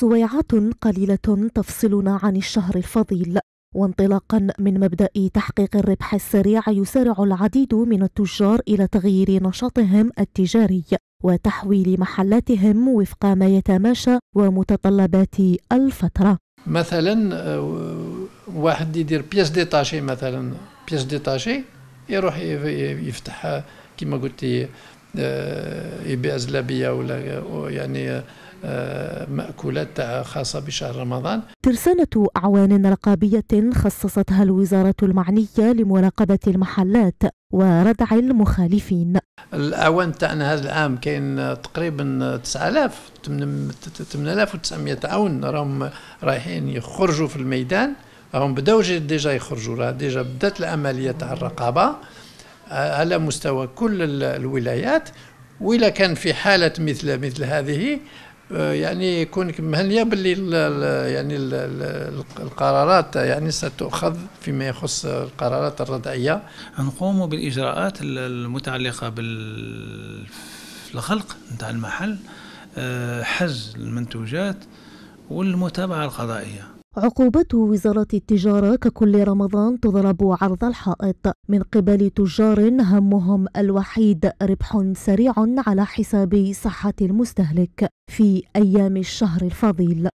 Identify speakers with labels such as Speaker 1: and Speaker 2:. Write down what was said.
Speaker 1: سويعات قليلة تفصلنا عن الشهر الفضيل وانطلاقا من مبدا تحقيق الربح السريع يسارع العديد من التجار الى تغيير نشاطهم التجاري وتحويل محلاتهم وفق ما يتماشى ومتطلبات الفتره
Speaker 2: مثلا واحد يدير بياس ديتاشي مثلا بياس ديتاشي يروح يفتح كما قلت آه، يبيع زلابيه ولا يعني آه، مأكولات خاصة بشهر رمضان
Speaker 1: ترسانة أعوان رقابية خصصتها الوزارة المعنية لمراقبة المحلات وردع المخالفين
Speaker 2: الأعوان تاعنا هذا العام كاين تقريبا 9000 8900 عون راهم رايحين يخرجوا في الميدان راهم بداو ديجا يخرجوا راه ديجا بدات العملية تاع الرقابة آه، على مستوى كل الولايات وإلا كان في حالة مثل مثل هذه يعني يكون مهنيه باللي يعني القرارات يعني ستؤخذ فيما يخص القرارات الردعيه
Speaker 3: نقوم بالاجراءات المتعلقه بالخلق نتاع المحل آه، حجز المنتوجات والمتابعه القضائيه
Speaker 1: عقوبة وزارة التجارة ككل رمضان تضرب عرض الحائط من قبل تجار همهم الوحيد ربح سريع على حساب صحة المستهلك في أيام الشهر الفضيل